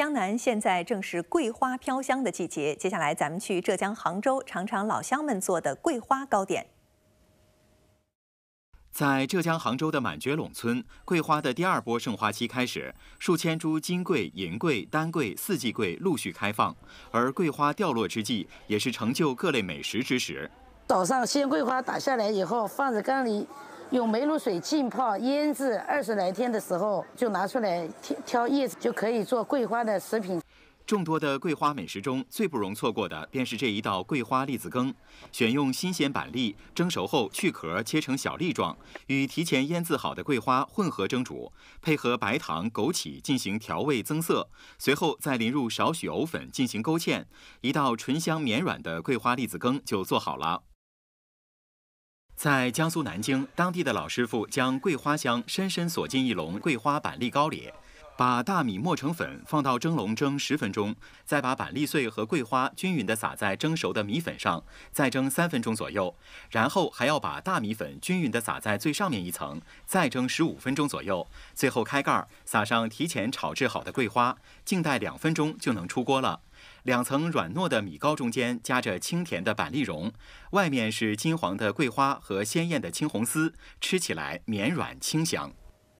江南现在正是桂花飘香的季节，接下来咱们去浙江杭州尝尝老乡们做的桂花糕点。在浙江杭州的满觉陇村，桂花的第二波盛花期开始，数千株金桂、银桂、丹桂、四季桂陆续开放。而桂花掉落之际，也是成就各类美食之时。早上鲜桂花打下来以后，放在缸里。用煤炉水浸泡腌制二十来天的时候，就拿出来挑叶子，就可以做桂花的食品。众多的桂花美食中最不容错过的，便是这一道桂花栗子羹。选用新鲜板栗蒸熟后去壳，切成小粒状，与提前腌制好的桂花混合蒸煮，配合白糖、枸杞进行调味增色，随后再淋入少许藕粉进行勾芡，一道醇香绵软的桂花栗子羹就做好了。在江苏南京，当地的老师傅将桂花香深深锁进一笼桂花板栗糕里。把大米磨成粉，放到蒸笼蒸十分钟，再把板栗碎和桂花均匀地撒在蒸熟的米粉上，再蒸三分钟左右。然后还要把大米粉均匀地撒在最上面一层，再蒸十五分钟左右。最后开盖，撒上提前炒制好的桂花，静待两分钟就能出锅了。两层软糯的米糕中间夹着清甜的板栗蓉，外面是金黄的桂花和鲜艳的青红丝，吃起来绵软清香。